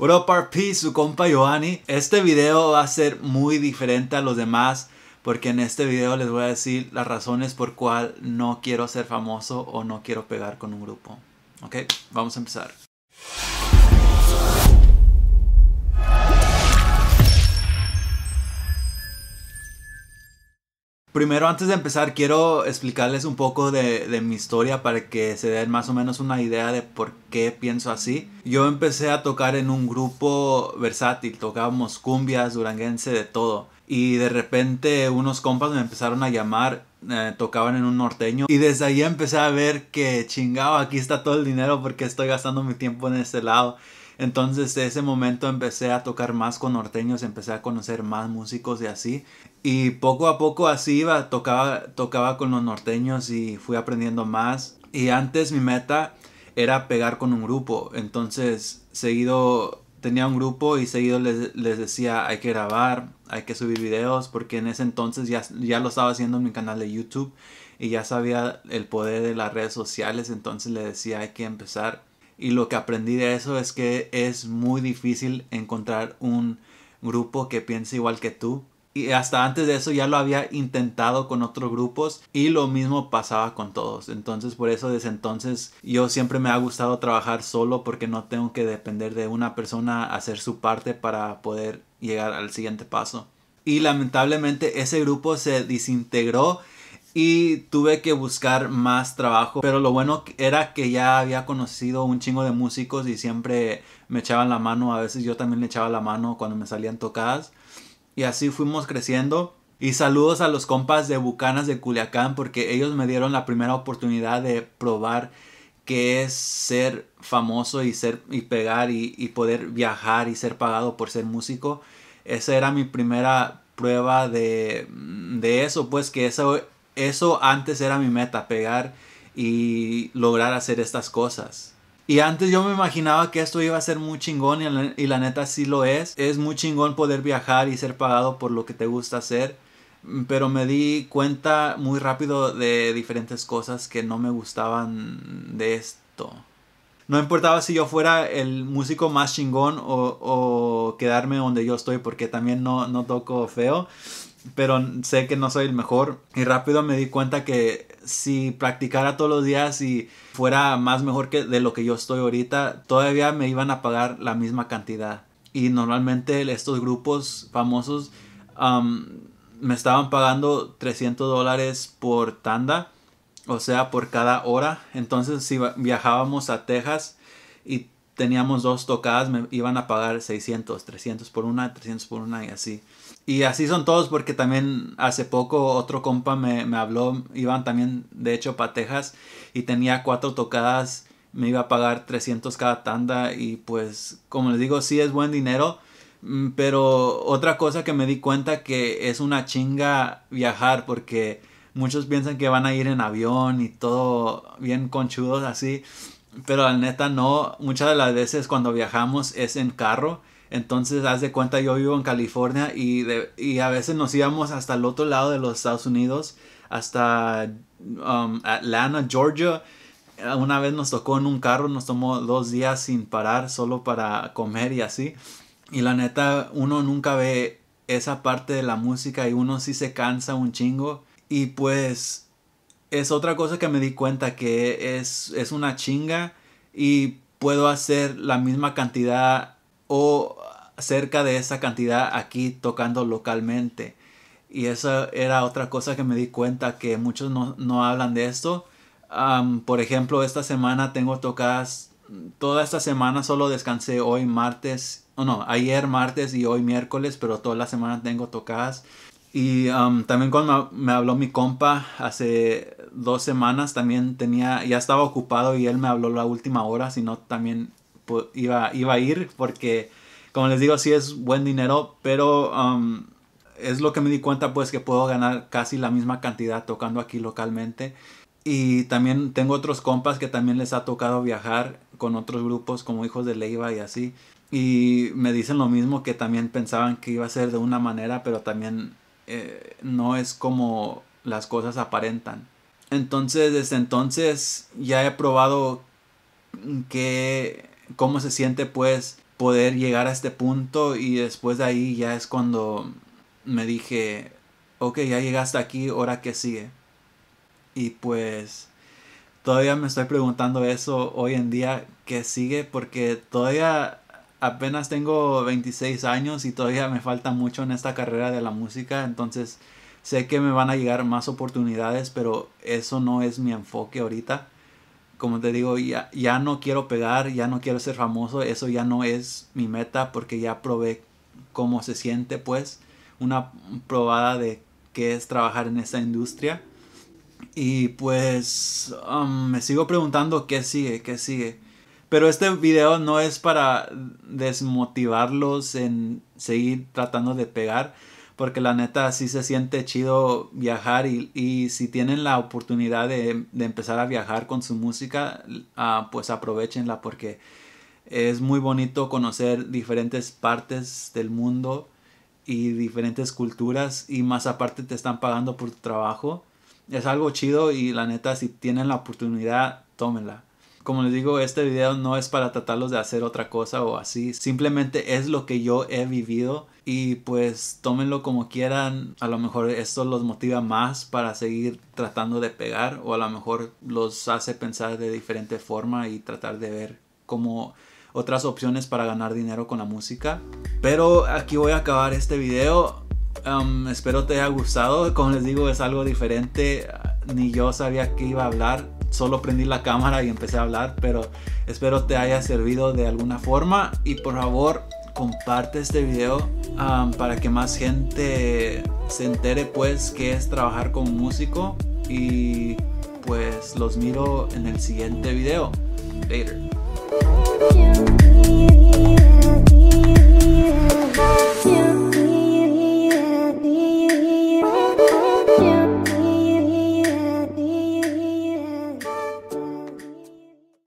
Europa P, su compa Giovanni. Este video va a ser muy diferente a los demás porque en este video les voy a decir las razones por cual no quiero ser famoso o no quiero pegar con un grupo. Ok, vamos a empezar. Primero, antes de empezar, quiero explicarles un poco de, mi historia para que se den más o menos una idea de por qué pienso así. Yo empecé a tocar en un grupo versátil, tocábamos cumbias, duranguense, de todo. Y de repente unos compas me empezaron a llamar, eh, tocaban en un norteño. Y desde ahí empecé a ver que chingado, aquí está todo el dinero porque estoy gastando mi tiempo en este lado. Entonces de ese momento empecé a tocar más con norteños, empecé a conocer más músicos y así. Y poco a poco así iba, tocaba, tocaba con los norteños y fui aprendiendo más. Y antes mi meta era pegar con un grupo. Entonces seguido tenía un grupo y seguido les, decía hay que grabar, hay que subir videos, porque en ese entonces ya, ya lo estaba haciendo en mi canal de YouTube y ya sabía el poder de las redes sociales, entonces le decía hay que empezar y lo que aprendí de eso es que es muy difícil encontrar un grupo que piense igual que tú. Y hasta antes de eso ya lo había intentado con otros grupos y lo mismo pasaba con todos. Entonces por eso desde entonces yo siempre me ha gustado trabajar solo porque no tengo que depender de una persona hacer su parte para poder llegar al siguiente paso. Y lamentablemente ese grupo se desintegró y tuve que buscar más trabajo. Pero lo bueno era que ya había conocido un chingo de músicos y siempre me echaban la mano. A veces yo también le echaba la mano cuando me salían tocadas. Y así fuimos creciendo. Y saludos a los compas de Bucanas de Culiacán porque ellos me dieron la primera oportunidad de probar qué es ser famoso y ser y pegar y, poder viajar y ser pagado por ser músico. Esa era mi primera prueba de, de, eso, pues que eso eso antes era mi meta, pegar y lograr hacer estas cosas. Y antes yo me imaginaba que esto iba a ser muy chingón y la, neta sí lo es. Es muy chingón poder viajar y ser pagado por lo que te gusta hacer. Pero me di cuenta muy rápido de diferentes cosas que no me gustaban de esto. No importaba si yo fuera el músico más chingón o, quedarme donde yo estoy porque también no, no toco feo pero sé que no soy el mejor. Y rápido me di cuenta que si practicara todos los días y fuera más mejor que de lo que yo estoy ahorita, todavía me iban a pagar la misma cantidad. Y normalmente estos grupos famosos me estaban pagando 300 dólares por tanda, o sea, por cada hora. Entonces si viajábamos a Texas y teníamos dos tocadas, me iban a pagar 600, 300 por una, 300 por una y así. Y así son todos porque también hace poco otro compa me, habló, iban también de hecho para Texas y tenía cuatro tocadas, me iba a pagar 300 cada tanda y pues como les digo, sí es buen dinero. Mm, pero otra cosa que me di cuenta que es una chinga viajar porque muchos piensan que van a ir en avión y todo bien conchudos así pero la neta no, muchas de las veces cuando viajamos es en carro. Entonces, haz de cuenta, yo vivo en California y, a veces nos íbamos hasta el otro lado de los Estados Unidos, hasta um, Atlanta, Georgia. Una vez nos tocó en un carro, nos tomó dos días sin parar, solo para comer y así. Y la neta, uno nunca ve esa parte de la música y uno sí se cansa un chingo. Y pues es otra cosa que me di cuenta que es, es una chinga y puedo hacer la misma cantidad o cerca de esa cantidad aquí tocando localmente. Y esa era otra cosa que me di cuenta que muchos no, hablan de esto. por ejemplo, esta semana tengo tocadas, toda esta semana solo descansé hoy martes, o no, ayer martes y hoy miércoles, pero toda la semana tengo tocadas. Y um, también cuando me habló mi compa hace dos semanas, también tenía, ya estaba ocupado y él me habló la última hora, si no también iba, iba a ir porque, como les digo, sí es buen dinero, pero um, es lo que me di cuenta pues que puedo ganar casi la misma cantidad tocando aquí localmente. Y también tengo otros compas que también les ha tocado viajar con otros grupos como Hijos de Leiva y así. Y me dicen lo mismo que también pensaban que iba a ser de una manera, pero también eh, no es como las cosas aparentan. Entonces, desde entonces ya he probado que cómo se siente pues poder llegar a este punto y después de ahí ya es cuando me dije, ok, ya llegaste aquí, ahora que sigue. Y pues todavía me estoy preguntando eso hoy en día, qué sigue, porque todavía apenas tengo 26 años y todavía me falta mucho en esta carrera de la música, entonces sé que me van a llegar más oportunidades, pero eso no es mi enfoque ahorita. Como te digo, ya, ya no quiero pegar, ya no quiero ser famoso, eso ya no es mi meta porque ya probé cómo se siente pues una probada de qué es trabajar en esa industria. Y pues um, me sigo preguntando qué sigue, qué sigue pero este video no es para desmotivarlos en seguir tratando de pegar, porque la neta sí se siente chido viajar y, si tienen la oportunidad de, empezar a viajar con su música, ah, pues aprovechenla porque es muy bonito conocer diferentes partes del mundo y diferentes culturas y más aparte te están pagando por tu trabajo. Es algo chido y la neta si tienen la oportunidad, tómenla. Como les digo, este video no es para tratarlos de hacer otra cosa o así. Simplemente es lo que yo he vivido y pues tómenlo como quieran. A lo mejor esto los motiva más para seguir tratando de pegar o a lo mejor los hace pensar de diferente forma y tratar de ver como otras opciones para ganar dinero con la música. Pero aquí voy a acabar este video. Um, espero te haya gustado. Como les digo, es algo diferente. Ni yo sabía que iba a hablar solo prendí la cámara y empecé a hablar, pero espero te haya servido de alguna forma y por favor comparte este video um, para que más gente se entere pues qué es trabajar con músico y pues los miro en el siguiente video. Later.